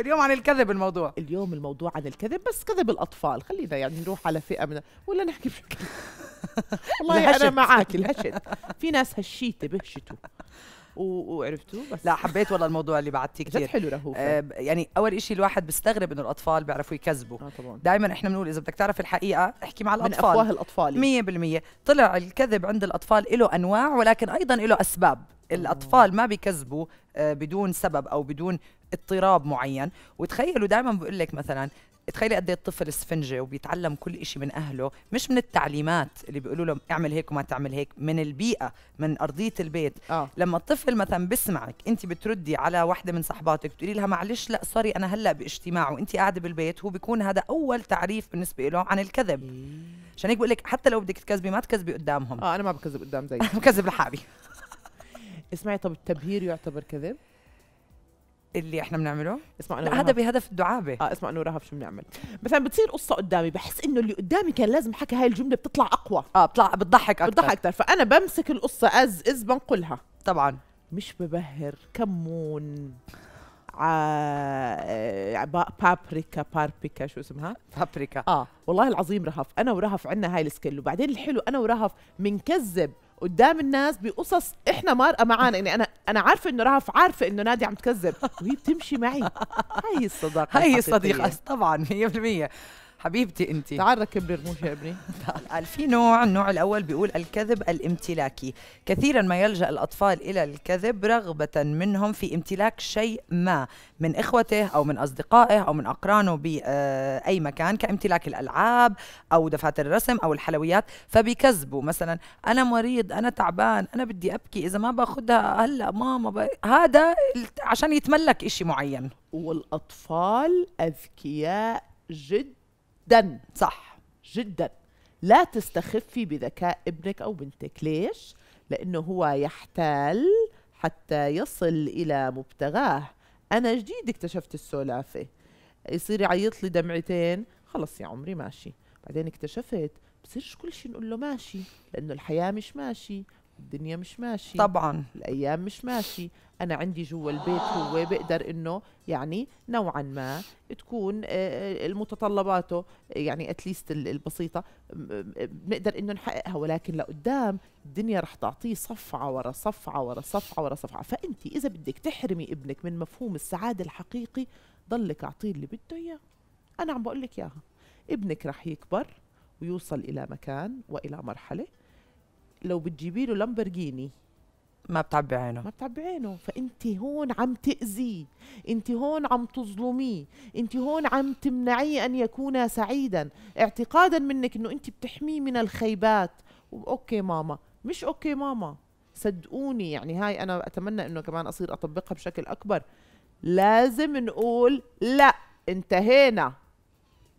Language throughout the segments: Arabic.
اليوم عن الكذب الموضوع اليوم الموضوع عن الكذب بس كذب الاطفال خلينا يعني نروح على فئه من ولا نحكي بشكل والله انا معك الهشت في ناس هشيته بهشتوا وعرفتوا بس لا حبيت والله الموضوع اللي بعتيه كثير حلو رهوف آه يعني اول شيء الواحد بيستغرب انه الاطفال بيعرفوا يكذبوا آه دائما احنا بنقول اذا بدك تعرف الحقيقه احكي مع الاطفال من افواه الاطفال 100% طلع الكذب عند الاطفال له انواع ولكن ايضا له اسباب الاطفال ما بيكذبوا آه، بدون سبب او بدون اضطراب معين وتخيلوا دائما بقول لك مثلا تخيلي قد إيه الطفل اسفنجه وبيتعلم كل شيء من اهله مش من التعليمات اللي بيقولوا له اعمل هيك وما تعمل هيك من البيئه من ارضيه البيت آه. لما الطفل مثلا بسمعك انت بتردي على وحده من صحباتك بتقولي لها معلش لا سوري انا هلا باجتماع وانت قاعده بالبيت هو بيكون هذا اول تعريف بالنسبه له عن الكذب إيه. عشان هيك بقول لك حتى لو بدك تكذبي ما تكذبي قدامهم اه انا ما بكذب قدام زي بكذب لحالي اسمعي طب التبهير يعتبر كذب اللي احنا بنعمله اسمع انا هذا بهدف الدعابه اه اسمع انه رهف شو بنعمل مثلا بتصير قصه قدامي بحس انه اللي قدامي كان لازم حكى هاي الجمله بتطلع اقوى اه بتطلع بتضحك اكثر بتضحك اكثر فانا بمسك القصه از از بنقلها طبعا مش ببهر كمون ع... بابريكا باربيكا شو اسمها؟ بابريكا اه والله العظيم رهف انا ورهف عندنا هاي السكيل وبعدين الحلو انا ورهف بنكذب قدام الناس بقصص احنا مارقه معانا يعني انا انا عارفه انه رهف عارفه انه نادي عم تكذب وهي بتمشي معي هاي الصداقه هاي الصديقه طبعا 100% حبيبتي انت تعال ركب لي رموش يا ابني قال في نوع النوع الاول بيقول الكذب الامتلاكي كثيرا ما يلجا الاطفال الى الكذب رغبه منهم في امتلاك شيء ما من اخوته او من اصدقائه او من اقرانه باي آه، مكان كامتلاك الالعاب او دفاتر الرسم او الحلويات فبيكذبوا مثلا انا مريض انا تعبان انا بدي ابكي اذا ما باخذها هلا ماما ب... هذا عشان يتملك شيء معين والاطفال اذكياء جدا جدا صح جدا لا تستخفي بذكاء ابنك أو بنتك ليش؟ لأنه هو يحتال حتى يصل إلى مبتغاه أنا جديد اكتشفت السولافة يصير يعيط لي دمعتين خلص يا عمري ماشي بعدين اكتشفت بصيرش كل شيء نقول له ماشي لأنه الحياة مش ماشي الدنيا مش ماشي طبعا الايام مش ماشي انا عندي جوا البيت هو بقدر انه يعني نوعا ما تكون آه، آه، متطلباته يعني اتليست البسيطه بنقدر انه نحققها ولكن لقدام الدنيا رح تعطيه صفعه ورا صفعه ورا صفعه ورا صفعه فانت اذا بدك تحرمي ابنك من مفهوم السعاده الحقيقي ضلك اعطيه اللي بده اياه انا عم بقول لك اياها ابنك رح يكبر ويوصل الى مكان والى مرحله لو بتجيبي له لامبرجيني ما بتعبي عينه ما بتعبي عينه فانت هون عم تاذيه انت هون عم تظلميه انت هون عم تمنعيه ان يكون سعيدا اعتقادا منك انه انت بتحميه من الخيبات اوكي ماما مش اوكي ماما صدقوني يعني هاي انا اتمنى انه كمان اصير اطبقها بشكل اكبر لازم نقول لا انتهينا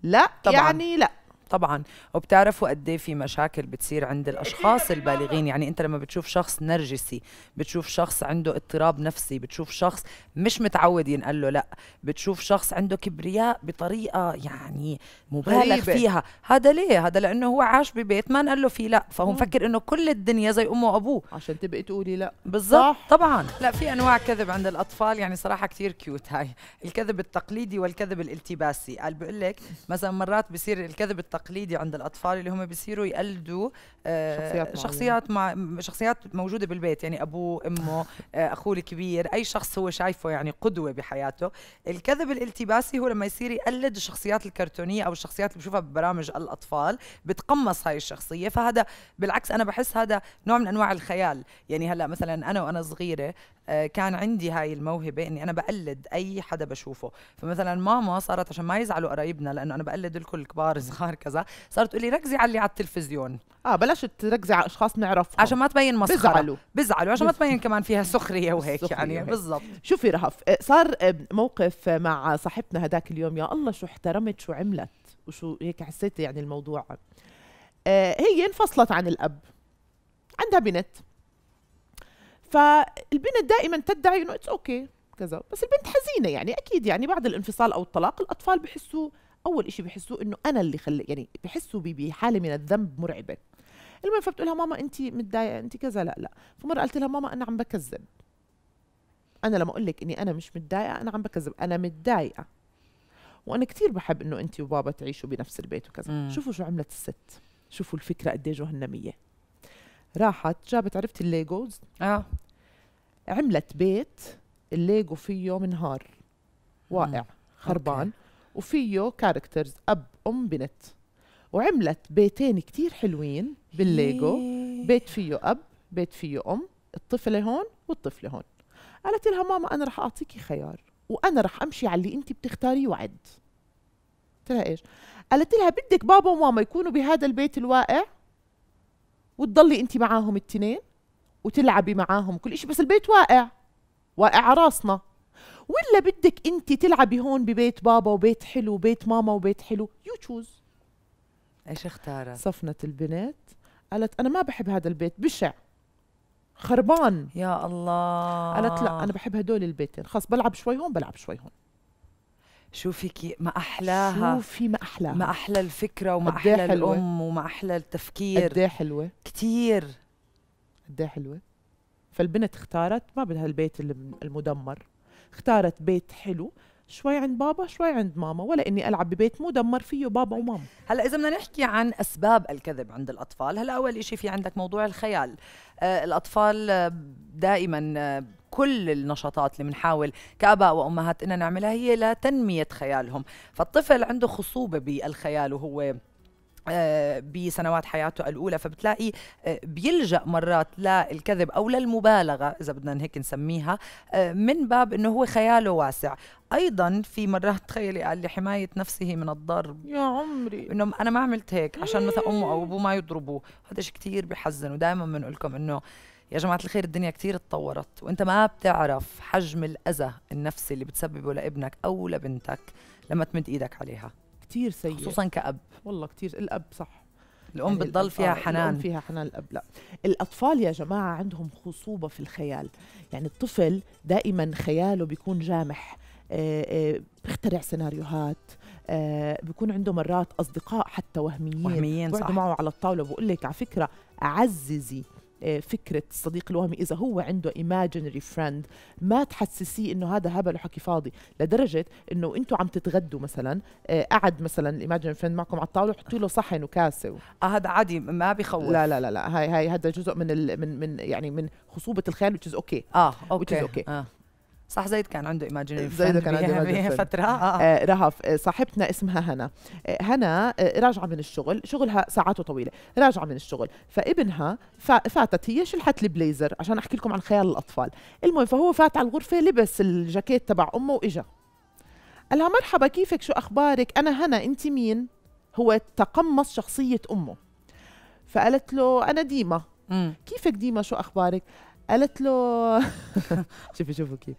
لا طبعاً. يعني لا طبعا وبتعرفوا قد ايه في مشاكل بتصير عند الاشخاص البالغين يعني انت لما بتشوف شخص نرجسي بتشوف شخص عنده اضطراب نفسي بتشوف شخص مش متعود ينقل له لا بتشوف شخص عنده كبرياء بطريقه يعني مبالغ غريبة. فيها هذا ليه هذا لانه هو عاش ببيت ما نقل له فيه لا فهو مفكر انه كل الدنيا زي امه وابوه عشان تبقي تقولي لا بالضبط طبعا لا في انواع كذب عند الاطفال يعني صراحه كثير كيوت هاي الكذب التقليدي والكذب الالتباسي قال بقول لك مثلا مرات بصير الكذب التقليدي تقليدي عند الاطفال اللي هم بيصيروا يقلدوا آه، شخصيات شخصيات مع شخصيات موجوده بالبيت يعني ابوه امه آه، اخوه الكبير اي شخص هو شايفه يعني قدوه بحياته الكذب الالتباسي هو لما يصير يقلد الشخصيات الكرتونيه او الشخصيات اللي بشوفها ببرامج الاطفال بتقمص هاي الشخصيه فهذا بالعكس انا بحس هذا نوع من انواع الخيال يعني هلا مثلا انا وانا صغيره آه، كان عندي هاي الموهبه اني انا بقلد اي حدا بشوفه فمثلا ماما صارت عشان ما يزعلوا قرايبنا لانه انا بقلد الكل كبار صغار كذا وهكذا صارت تقولي ركزي على اللي على التلفزيون اه بلشت تركزي على اشخاص نعرفهم عشان ما تبين مسخره بزعلوا بزعلوا عشان ما تبين كمان فيها سخريه وهيك يعني بالضبط شوفي رهف آه، صار موقف مع صاحبتنا هداك اليوم يا الله شو احترمت شو عملت وشو هيك حسيت يعني الموضوع آه، هي انفصلت عن الاب عندها بنت فالبنت دائما تدعي انه اتس اوكي كذا بس البنت حزينه يعني اكيد يعني بعد الانفصال او الطلاق الاطفال بحسوا اول شيء بحسوه انه انا اللي خلي يعني بحسوا بحاله من الذنب مرعبه المهم فبتقول لها ماما انت متضايقه انت كذا لا لا فمره قلت لها ماما انا عم بكذب انا لما اقول لك اني انا مش متضايقه انا عم بكذب انا متضايقه وانا كثير بحب انه انت وبابا تعيشوا بنفس البيت وكذا مم. شوفوا شو عملت الست شوفوا الفكره قد ايه جهنميه راحت جابت عرفت الليجوز اه عملت بيت الليجو فيه منهار واقع مم. خربان أوكي. وفيه كاركترز اب ام بنت وعملت بيتين كتير حلوين بالليجو بيت فيه اب بيت فيه ام الطفله هون والطفله هون قالت لها ماما انا رح اعطيكي خيار وانا رح امشي على اللي انت بتختاريه وعد قلت لها ايش قالت لها بدك بابا وماما يكونوا بهذا البيت الواقع وتضلي انت معاهم التنين وتلعبي معاهم كل شيء بس البيت واقع واقع على راسنا ولا بدك انت تلعبي هون ببيت بابا وبيت حلو وبيت ماما وبيت حلو يو تشوز ايش اختارت صفنت البنت قالت انا ما بحب هذا البيت بشع خربان يا الله قالت لا انا بحب هدول البيتين خلص بلعب شوي هون بلعب شوي هون شوفي كي ما احلاها شوفي ما احلاها ما احلى الفكره وما احلى حلوة. الام وما احلى التفكير قد حلوه كثير قد حلوه فالبنت اختارت ما بدها البيت المدمر اختارت بيت حلو شوي عند بابا شوي عند ماما ولا اني العب ببيت مدمر فيه بابا وماما هلا اذا بدنا نحكي عن اسباب الكذب عند الاطفال هلا اول شيء في عندك موضوع الخيال آه الاطفال آه، دائما آه، كل النشاطات اللي بنحاول كاباء وامهات اننا نعملها هي لتنميه خيالهم فالطفل عنده خصوبه بالخيال وهو آه، بسنوات حياته الاولى فبتلاقي آه، بيلجا مرات للكذب او للمبالغه اذا بدنا هيك نسميها آه، من باب انه هو خياله واسع ايضا في مرات تخيلي قال لي حمايه نفسه من الضرب يا عمري انه انا ما عملت هيك عشان مثلا امه او ابوه ما يضربوه هذا شيء كثير بحزن ودائما بنقول لكم انه يا جماعة الخير الدنيا كتير اتطورت وانت ما بتعرف حجم الأذى النفسي اللي بتسببه لابنك أو لبنتك لما تمد ايدك عليها كتير سيء خصوصا كأب والله كتير الأب صح الأم يعني بتضل فيها حنان الأم فيها حنان الأب لا الأطفال يا جماعة عندهم خصوبة في الخيال يعني الطفل دائما خياله بيكون جامح آه، آه، بيخترع سيناريوهات آه، بيكون عنده مرات اصدقاء حتى وهميين وهميين صح معه على الطاوله بقول لك على فكره عززي آه، فكره الصديق الوهمي اذا هو عنده imaginary فريند ما تحسسيه انه هذا هبل وحكي فاضي لدرجه انه أنتوا عم تتغدوا مثلا آه، قعد مثلا الايماجن فريند معكم على الطاوله وحطوا له صحن وكاسه و... اه هذا عادي ما بخوف لا لا لا لا هاي هاي هذا جزء من ال... من من يعني من خصوبه الخيال is اوكي اه اوكي اوكي آه. صح زيد كان عنده ايماجينري زيد كان عنده ايماجينري فتره آه. آه, آه، رهف آه، صاحبتنا اسمها هنا آه، هنا راجعه من الشغل شغلها ساعاته طويله راجعه من الشغل فابنها فاتت هي شلحت البليزر عشان احكي لكم عن خيال الاطفال المهم فهو فات على الغرفه لبس الجاكيت تبع امه واجا قال لها مرحبا كيفك شو اخبارك انا هنا انت مين هو تقمص شخصيه امه فقالت له انا ديما كيفك ديما شو اخبارك قالت له شوفي شوفوا كيف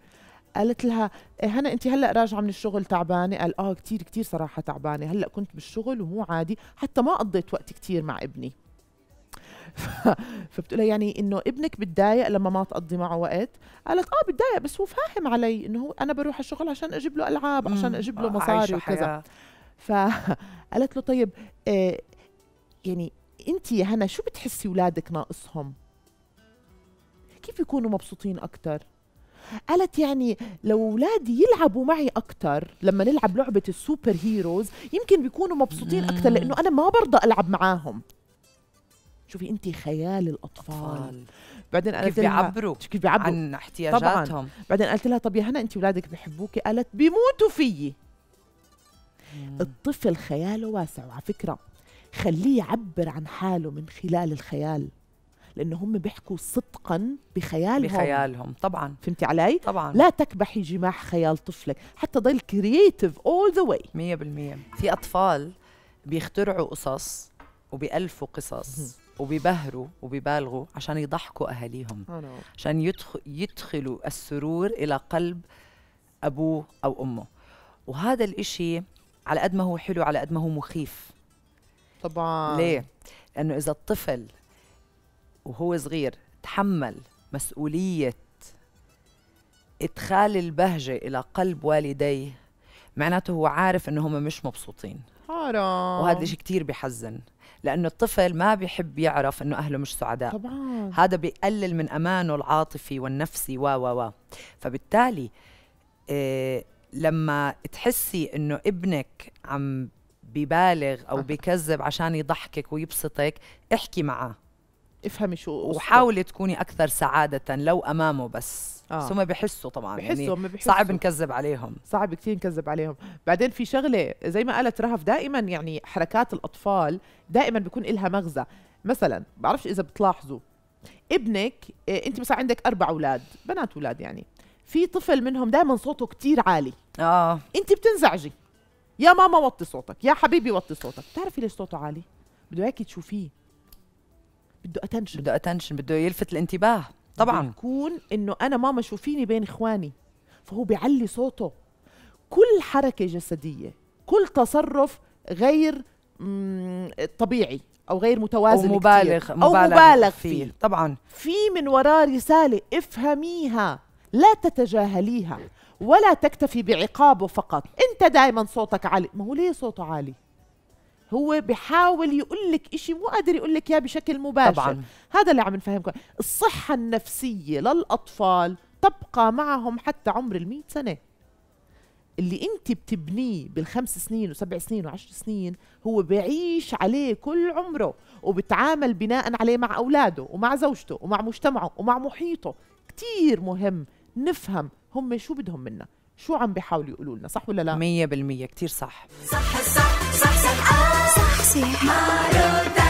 قالت لها هنا إيه، انت هلا راجعه من الشغل تعبانه قال اه كثير كثير صراحه تعبانه هلا كنت بالشغل ومو عادي حتى ما قضيت وقت كثير مع ابني فبتقول يعني انه ابنك بتضايق لما ما تقضي معه وقت قالت اه بتضايق بس هو فاهم علي انه هو انا بروح الشغل عشان اجيب له العاب عشان اجيب له مصاري وكذا فقالت له طيب آه يعني انت يا هنا شو بتحسي اولادك ناقصهم كيف يكونوا مبسوطين اكثر قالت يعني لو اولادي يلعبوا معي اكثر لما نلعب لعبه السوبر هيروز يمكن بيكونوا مبسوطين اكثر لانه انا ما برضى العب معاهم شوفي انت خيال الاطفال بعدين قالت كيف بيعبروا كيف بيعبروا عن احتياجاتهم طبعاً. بعدين قلت لها طب يا هنا انت اولادك بحبوكي قالت بيموتوا فيي الطفل خياله واسع وعلى فكره خليه يعبر عن حاله من خلال الخيال لانه هم بيحكوا صدقا بخيالهم بخيالهم طبعا فهمتي علي طبعا لا تكبحي جماح خيال طفلك حتى ضل كرييتيف اول ذا واي 100% في اطفال بيخترعوا قصص وبيألفوا قصص وبيبهروا وبيبالغوا عشان يضحكوا اهاليهم عشان يدخلوا السرور الى قلب ابوه او امه وهذا الإشي على قد ما هو حلو على قد ما هو مخيف طبعا ليه لانه اذا الطفل وهو صغير تحمل مسؤولية إدخال البهجة إلى قلب والديه معناته هو عارف إنه هم مش مبسوطين حرام وهذا الشيء كتير بحزن لأنه الطفل ما بيحب يعرف إنه أهله مش سعداء طبعا هذا بيقلل من أمانه العاطفي والنفسي و و و فبالتالي إيه لما تحسي إنه ابنك عم ببالغ أو بكذب عشان يضحكك ويبسطك احكي معاه افهمي شو وحاولي تكوني اكثر سعاده لو امامه بس آه. هم بحسوا طبعا يعني بحسوا يعني بحسوا. صعب نكذب عليهم صعب كثير نكذب عليهم بعدين في شغله زي ما قالت رهف دائما يعني حركات الاطفال دائما بيكون لها مغزى مثلا بعرفش اذا بتلاحظوا ابنك إيه، انت مثلا عندك اربع اولاد بنات اولاد يعني في طفل منهم دائما صوته كثير عالي اه انت بتنزعجي يا ماما وطي صوتك يا حبيبي وطي صوتك بتعرفي ليش صوته عالي بده اياكي تشوفيه بده اتنشن بده اتنشن بده يلفت الانتباه طبعا بكون انه انا ماما شوفيني بين اخواني فهو بيعلي صوته كل حركه جسديه كل تصرف غير طبيعي او غير متوازن أو مبالغ, كتير. مبالغ او مبالغ فيه. فيه طبعا في من وراه رساله افهميها لا تتجاهليها ولا تكتفي بعقابه فقط انت دائما صوتك عالي ما هو ليه صوته عالي هو بحاول يقول لك شيء مو قادر يقول لك اياه بشكل مباشر طبعا. هذا اللي عم نفهمكم الصحه النفسيه للاطفال تبقى معهم حتى عمر ال سنه اللي انت بتبنيه بالخمس سنين وسبع سنين وعشر سنين هو بعيش عليه كل عمره وبتعامل بناء عليه مع اولاده ومع زوجته ومع مجتمعه ومع محيطه كتير مهم نفهم هم شو بدهم منا شو عم بيحاولوا يقولوا لنا صح ولا لا 100% كتير صح صح صح صح, صح, صح, آه. صح से मारो